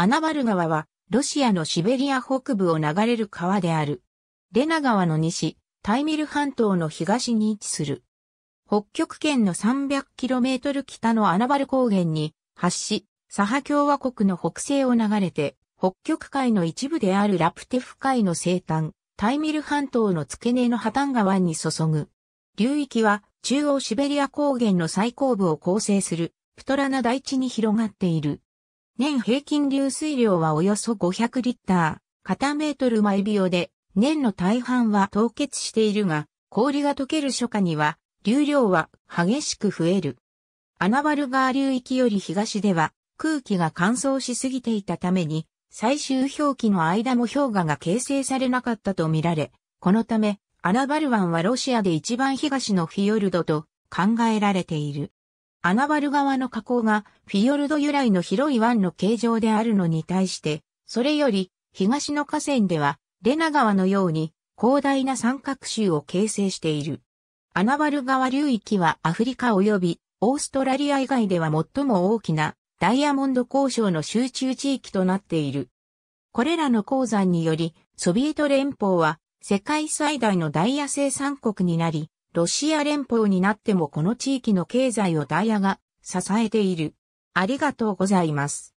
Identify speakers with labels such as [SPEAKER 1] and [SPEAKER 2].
[SPEAKER 1] アナバル川は、ロシアのシベリア北部を流れる川である。レナ川の西、タイミル半島の東に位置する。北極圏の 300km 北のアナバル高原に、発し、サハ共和国の北西を流れて、北極海の一部であるラプテフ海の西端、タイミル半島の付け根のハタン川に注ぐ。流域は中央シベリア高原の最高部を構成するプトラナ台地に広がっている。年平均流水量はおよそ500リッター、片メートル毎秒で、年の大半は凍結しているが、氷が溶ける初夏には、流量は激しく増える。アナバル川流域より東では、空気が乾燥しすぎていたために、最終氷期の間も氷河が形成されなかったとみられ、このため、アナバル湾はロシアで一番東のフィヨルドと考えられている。アナバル川の河口がフィヨルド由来の広い湾の形状であるのに対して、それより東の河川ではレナ川のように広大な三角州を形成している。アナバル川流域はアフリカ及びオーストラリア以外では最も大きなダイヤモンド鉱床の集中地域となっている。これらの鉱山によりソビエト連邦は世界最大のダイヤ生産国になり、ロシア連邦になってもこの地域の経済をダイヤが支えている。ありがとうございます。